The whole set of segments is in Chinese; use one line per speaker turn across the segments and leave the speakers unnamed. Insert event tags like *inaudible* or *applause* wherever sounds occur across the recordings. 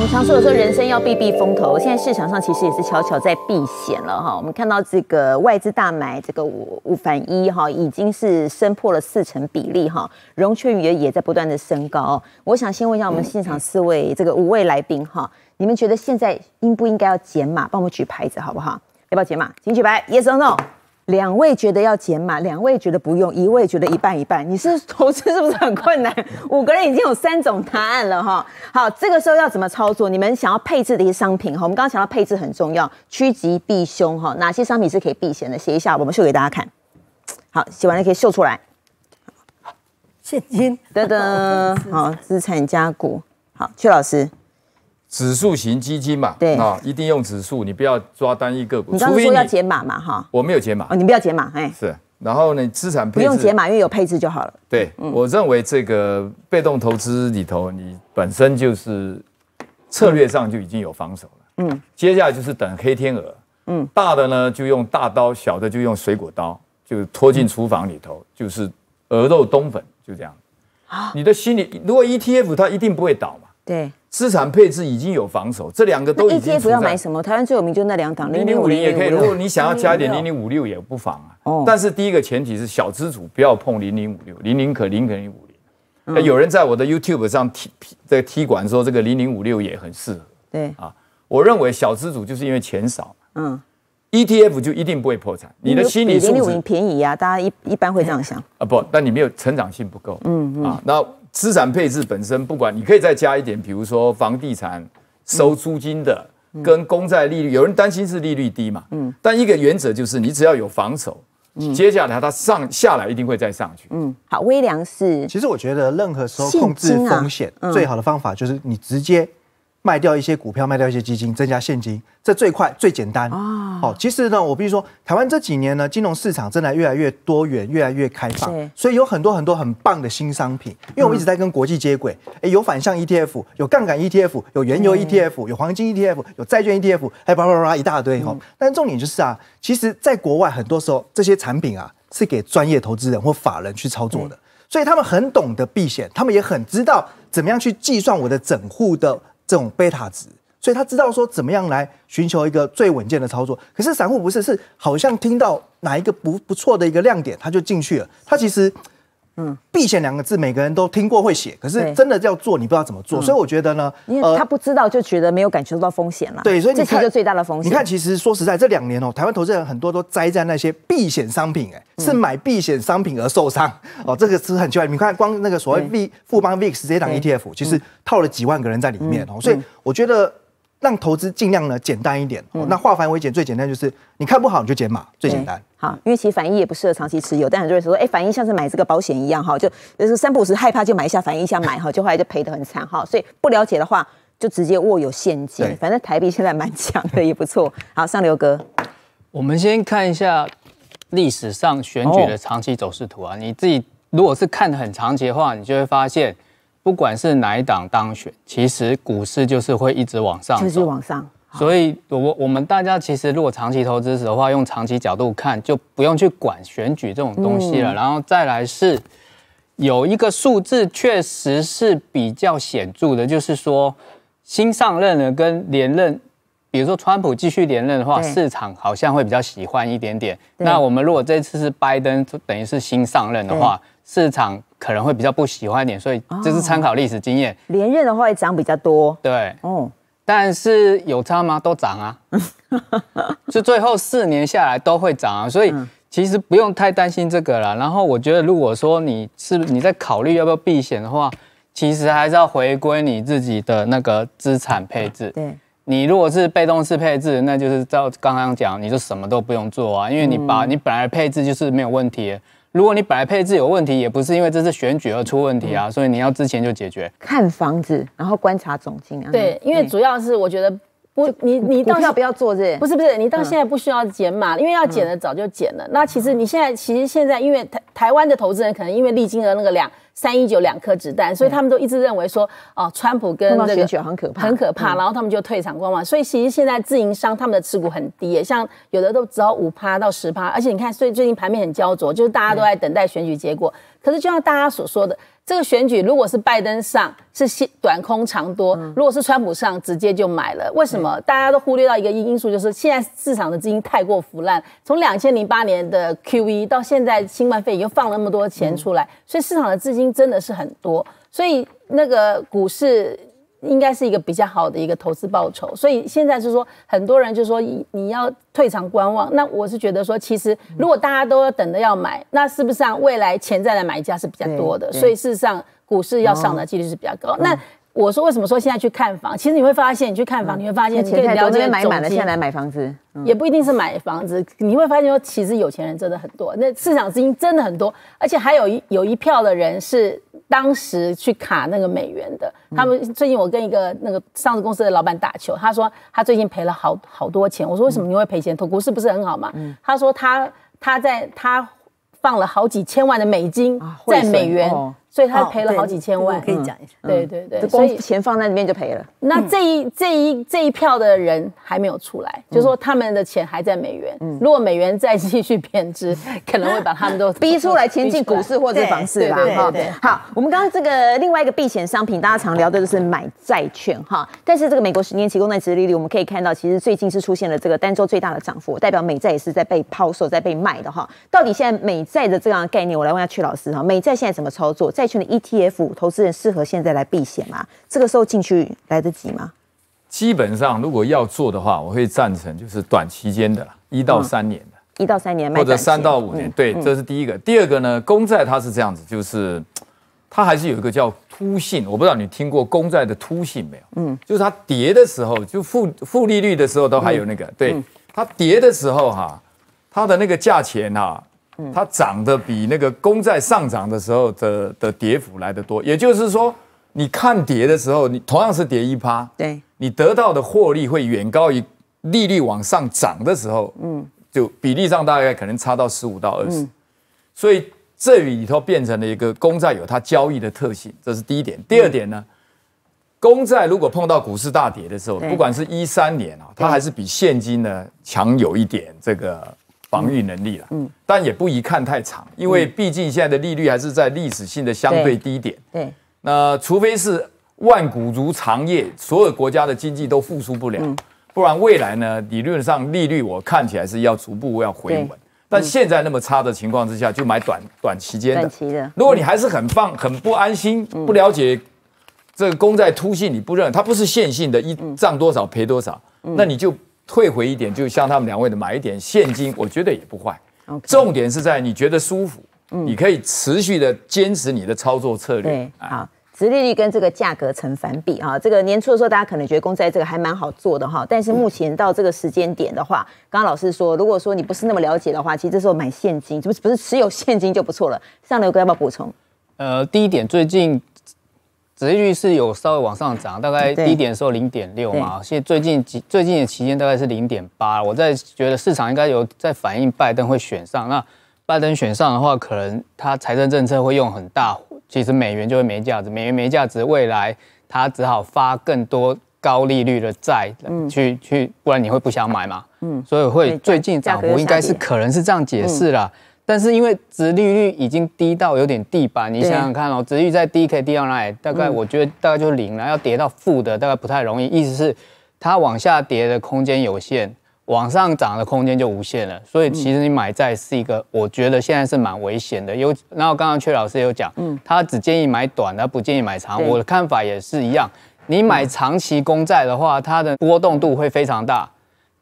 我们常说说人生要避避风头，现在市场上其实也是悄悄在避险了哈。我们看到这个外资大买这个五五反一哈，已经是升破了四成比例哈，融券余额也在不断的升高。我想先问一下我们现场四位这个五位来宾哈，你们觉得现在应不应该要减码？帮我们举牌子好不好？要不要减码？请举牌，Yes or No。两位觉得要减码，两位觉得不用，一位觉得一半一半。你是投资是不是很困难？五个人已经有三种答案了哈。好，这个时候要怎么操作？你们想要配置的一些商品哈，我们刚刚讲到配置很重要，趋吉避凶哈，哪些商品是可以避险的？写一下，我们秀给大家看。好，写完了可以秀出来。现金。得得。好，资产加股。好，邱老师。
指数型基金嘛，对啊，一定用指数，你不要抓单一个股。你刚刚说要解
码嘛，哈，
我没有解码。哦，你不要解码，哎，是。然后呢，资产不用解码，
因为有配置就好了。
对，我认为这个被动投资里头，你本身就是策略上就已经有防守了。嗯，接下来就是等黑天鹅。嗯，大的呢就用大刀，小的就用水果刀，就拖进厨房里头，就是鹅肉冬粉，就这样。啊，你的心里如果 ETF 它一定不会倒嘛？对。资产配置已经有防守，这两个都已经。ETF 不要买
什么，台湾最有名就那两档。零零五零也可以，如果你想要加一点零
零五六也不妨啊。哦。但是第一个前提是小资主不要碰零零五六，零零可零可零五零。有人在我的 YouTube 上踢这踢馆说这个零零五六也很适合。对啊，我认为小资主就是因为钱少嗯。ETF 就一定不会破产，你的心理素质。零零五零
便宜啊，大家一一般会这样想
啊不？但你没有成长性不够。嗯嗯。啊那。资产配置本身，不管你可以再加一点，比如说房地产收租金的，跟公债利率。有人担心是利率低嘛？嗯，但一个原则就是，你只要有防守，接下来它上下来一定会再上去。
嗯，好，微量是。其实我觉得，任何时候控制风险最好的方法就是你直接。卖掉一些股票，卖掉一些基金，增加现金，这最快最简单哦，好，其实呢，我必须说，台湾这几年呢，金融市场正在越来越多元、越来越开放，所以有很多很多很棒的新商品。因为我们一直在跟国际接轨，哎，有反向 ETF，有杠杆 ETF，有原油 ETF，有黄金 ETF，有债券 ETF，巴叭叭叭一大堆哈。但重点就是啊，其实，在国外很多时候这些产品啊，是给专业投资人或法人去操作的，所以他们很懂得避险，他们也很知道怎么样去计算我的整户的。这种贝塔值，所以他知道说怎么样来寻求一个最稳健的操作。可是散户不是，是好像听到哪一个不不错的一个亮点，他就进去了。他其实。嗯，避险两个字，每个人都听过会写，可是真的要做，你不知道怎么做。所以我觉得呢，呃，他
不知道，就觉得没有感受到风险了。对，所以这一是最大的风险。你看，其
实说实在，这两年哦，台湾投资人很多都栽在那些避险商品，哎，是买避险商品而受伤哦。这个是很奇怪。你看，光那个所谓 V 富邦 VIX 这档 ETF，其实套了几万个人在里面哦。所以我觉得。让投资尽量呢简单一点，那化繁为简最简单就是你看不好你就减码，最简单。
好，因为其实反应也不适合长期持有，但很多人说，哎，反应像是买这个保险一样哈，就是三不五时害怕就买一下，反应一下买哈，就后来就赔的很惨哈，所以不了解的话就直接握有现金，反正台币现在蛮强的也不错。*laughs* 好，上刘哥，我们
先看一下历史上选举的长期走势图啊，你自己如果是看很长期的话，你就会发现。不管是哪一党当选，其实股市就是会一直往上，就续往上。所以，我我们大家其实如果长期投资的话，用长期角度看，就不用去管选举这种东西了。然后再来是有一个数字，确实是比较显著的，就是说新上任的跟连任，比如说川普继续连任的话，市场好像会比较喜欢一点点。那我们如果这次是拜登，就等于是新上任的话，市场。可能会比较不喜欢一点，所以这是参考历史经验。连任的话，会涨比较多，对。哦，但是有差吗？都涨啊，*laughs* 就最后四年下来都会涨啊，所以其实不用太担心这个了。然后我觉得，如果说你是你在考虑要不要避险的话，其实还是要回归你自己的那个资产配置。对，你如果是被动式配置，那就是照刚刚讲，你就什么都不用做啊，因为你把你本来配置就是没有问题。如果你本来配置有问题，也不是因为这次选举而出问题啊，所以你要之前就解决。
看房子，然后观察总金啊。对，
因为主要是我觉得不，你你股票不要
做这。不是不是，
你到现在不需要减码，因为要减的早就减了。那其实你现在，其实现在，因为台台湾的投资人可能因为历经了那个两。三一九两颗子弹，所以他们都一直认为说，哦，川普跟这个选举很可怕，很可怕，然后他们就退场观望。所以其实现在自营商他们的持股很低，像有的都只要五趴到十趴。而且你看，所以最近盘面很焦灼，就是大家都在等待选举结果。可是就像大家所说的，这个选举如果是拜登上，是先短空长多；如果是川普上，直接就买了。为什么？大家都忽略到一个因因素，就是现在市场的资金太过腐烂。从两千零八年的 Q e 到现在新冠肺炎，又放了那么多钱出来，所以市场的资金。真的是很多，所以那个股市应该是一个比较好的一个投资报酬。所以现在就是说，很多人就是说你要退场观望，那我是觉得说，其实如果大家都要等着要买，那是不是未来潜在的买家是比较多的？所以事实上股市要上的几率是比较高。那。我说为什么说现在去看房？其实你会发现，你去看房，你会发现，你了解。买满了，现在来买
房子，也
不一定是买房子。你会发现，说其实有钱人真的很多，那市场资金真的很多，而且还有一有一票的人是当时去卡那个美元的。他们最近，我跟一个那个上市公司的老板打球，他说他最近赔了好好多钱。我说为什么你会赔钱？投股市不是很好吗？他说他他在他放了好几千万的美金在美元。所以他赔了好几千万，可以讲一下。对对对，所以钱
放在里面就赔了。
那这一这一这一票的人还没有出来，就是说他们的钱还在美元。如果
美元再继续贬值，*laughs* 可能会把他们都 *laughs* 逼出来，前进股市或者房市吧。*laughs* 好，我们刚刚这个另外一个避险商品，大家常聊的就是买债券哈。但是这个美国十年期公债殖利率，我们可以看到，其实最近是出现了这个单周最大的涨幅，代表美债也是在被抛售、在被卖的哈。到底现在美债的这样的概念，我来问下屈老师哈，美债现在怎么操作？在全的 ETF 投资人适合现在来避险吗？这个时候进去来得及吗？
基本上，如果要做的话，我会赞成就是短期间的啦，一到三年
的，一到三年，或者三到五年。对，这是
第一个。第二个呢，公债它是这样子，就是它还是有一个叫凸性，我不知道你听过公债的凸性没有？嗯，就是它跌的时候，就负负利率的时候都还有那个，对它跌的时候哈，它的那个价钱哈。它涨的比那个公债上涨的时候的的跌幅来得多，也就是说，你看跌的时候，你同样是跌一趴，对，你得到的获利会远高于利率往上涨的时候，嗯，就比例上大概可能差到十五到二十，所以这里头变成了一个公债有它交易的特性，这是第一点。第二点呢，公债如果碰到股市大跌的时候，不管是一三年啊，它还是比现金呢强有一点这个。防御能力了，嗯，但也不宜看太长，因为毕竟现在的利率还是在历史性的相对低点。对，那除非是万古如长夜，所有国家的经济都复苏不了，不然未来呢，理论上利率我看起来是要逐步要回稳。但现在那么差的情况之下，就买短短期间的。短期
的，如果你还是
很放很不安心，不了解这个公债凸性，你不认它不是线性的，一涨多少赔多少，那你就。退回一点，就像他们两位的买一点现金，我觉得也不坏。重点是在你觉得舒服，你可以持续的坚持你的操作策略。对，好，
折利率跟这个价格成反比啊。这个年初的时候，大家可能觉得公债这个还蛮好做的哈，但是目前到这个时间点的话，刚刚老师说，如果说你不是那么了解的话，其实这时候买现金，不不是持有现金就不错了。上流哥要不要补充？
呃，第一点，最近。指率是有稍微往上涨，大概低点时候零点六嘛，现在最近几最近的期间大概是零点八。我在觉得市场应该有在反映拜登会选上，那拜登选上的话，可能他财政政策会用很大，其实美元就会没价值，美元没价值，未来他只好发更多高利率的债去去，不然你会不想买嘛？嗯，所以会最近涨幅应该是可能是这样解释了。但是因为殖利率已经低到有点地板，你想想看哦，殖利率在低 K 低到那里，大概我觉得大概就零了，要跌到负的大概不太容易。意思是它往下跌的空间有限，往上涨的空间就无限了。所以其实你买债是一个，我觉得现在是蛮危险的。有，然后刚刚阙老师有讲，嗯，他只建议买短，的，不建议买长。我的看法也是一样，你买长期公债的话，它的波动度会非常大。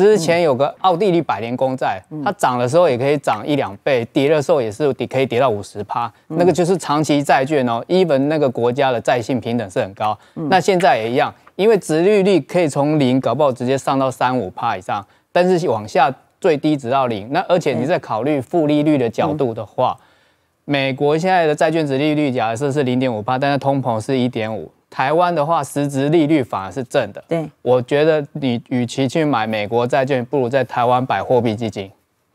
之前有个奥地利百年公债，它涨的时候也可以涨一两倍，跌的时候也是跌，可以跌到五十趴。那个就是长期债券哦，even 那个国家的债信平等是很高。那现在也一样，因为殖利率可以从零搞不好直接上到三五趴以上，但是往下最低只到零。那而且你在考虑负利率的角度的话，美国现在的债券殖利率假设是零点五趴，但是通膨是一点五。台湾的话，实质利率反而是正的。对，我觉得你与其去买美国债券，不如在台湾摆货币基金。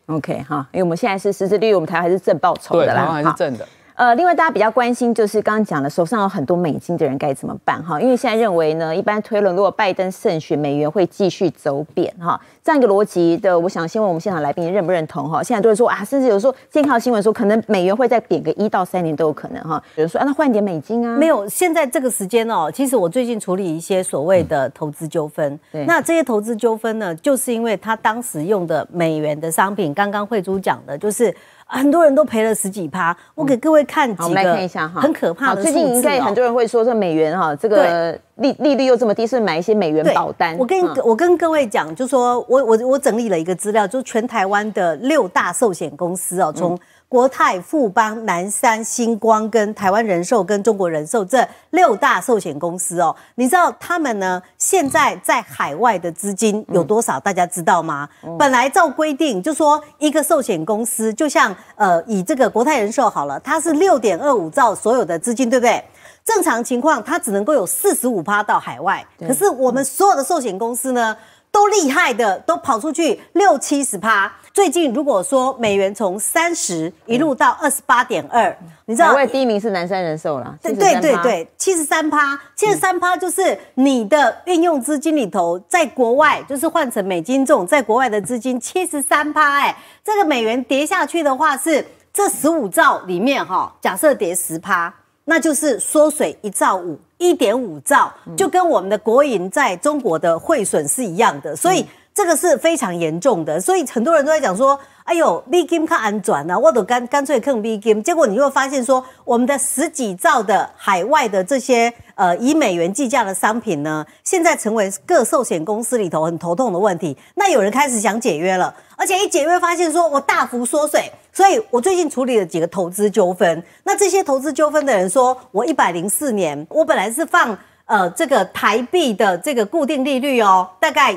OK，哈，因为我们现在是实质利率，我们台湾还是正报酬的啦。对，台湾还是正的。呃，另外大家比较关心就是刚刚讲的，手上有很多美金的人该怎么办哈？因为现在认为呢，一般推论如果拜登胜选，美元会继续走贬哈。这样一个逻辑的，我想先问我们现场来宾认不认同哈？现在都是说啊，甚至有候健康新闻说，可能美元会再贬个一到三年都有可能哈。
有人说啊，那换点美金啊？没有，现在这个时间哦，其实我最近处理一些所谓的投资纠纷，那这些投资纠纷呢，就是因为他当时用的美元的商品，刚刚慧珠讲的就是。很多人都赔了十几趴，我给各位看几个很可怕的事情，最近应该很多人会说，这美元哈，这个利利率又这么低，是买一些美元保单。我跟我跟各位讲，就说我我我整理了一个资料，就全台湾的六大寿险公司哦，从。国泰、富邦、南山、星光跟台湾人寿跟中国人寿这六大寿险公司哦，你知道他们呢现在在海外的资金有多少？大家知道吗？本来照规定就说一个寿险公司，就像呃以这个国泰人寿好了，它是六点二五兆所有的资金，对不对？正常情况它只能够有四十五趴到海外，可是我们所有的寿险公司呢都厉害的，都跑出去六七十趴。最近如果说美元从三十一路到二十八点二，你知道？因外第一名是南山人寿了，对对对，七十三趴，七十三趴就是你的运用资金里头，在国外就是换成美金这种，在国外的资金七十三趴，哎，这个美元跌下去的话，是这十五兆里面哈，假设跌十趴，那就是缩水一兆五，一点五兆，就跟我们的国营在中国的汇损是一样的，所以。这个是非常严重的，所以很多人都在讲说：“哎呦，BGM 看安转了，我都干干脆看 BGM。”结果你就会发现说，我们的十几兆的海外的这些呃以美元计价的商品呢，现在成为各寿险公司里头很头痛的问题。那有人开始想解约了，而且一解约发现说，我大幅缩水。所以我最近处理了几个投资纠纷。那这些投资纠纷的人说：“我一百零四年，我本来是放呃这个台币的这个固定利率哦，大概。”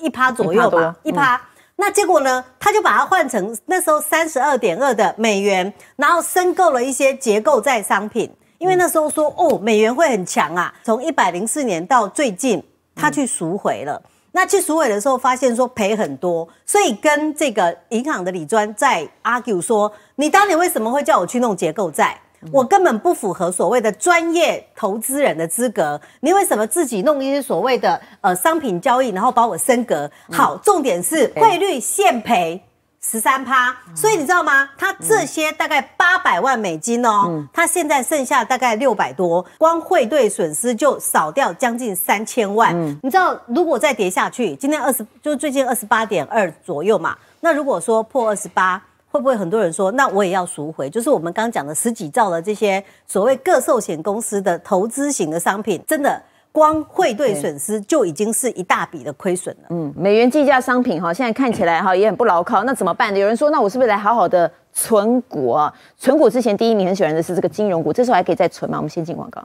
一趴左右吧，一趴。那结果呢？他就把它换成那时候三十二点二的美元，然后申购了一些结构债商品。因为那时候说哦，美元会很强啊。从一百零四年到最近，他去赎回了。那去赎回的时候，发现说赔很多，所以跟这个银行的李专在 argue 说，你当年为什么会叫我去弄结构债？我根本不符合所谓的专业投资人的资格，你为什么自己弄一些所谓的呃商品交易，然后把我升格？好，重点是汇率现赔十三趴，所以你知道吗？他这些大概八百万美金哦，他现在剩下大概六百多，光汇兑损失就少掉将近三千万。你知道如果再跌下去，今天二十就最近二十八点二左右嘛，那如果说破二十八。会不会很多人说，那我也要赎回？就是我们刚刚讲的十几兆的这些所谓各寿险公司的投资型的商品，真的光汇兑损失就已经是一大笔的亏损了。
嗯，美元计价商品哈，现在看起来哈也很不牢靠，那怎么办呢？有人说，那我是不是来好好的存股？存股之前，第一名很喜欢的是这个金融股，这时候还可以再存吗？我们先进广告。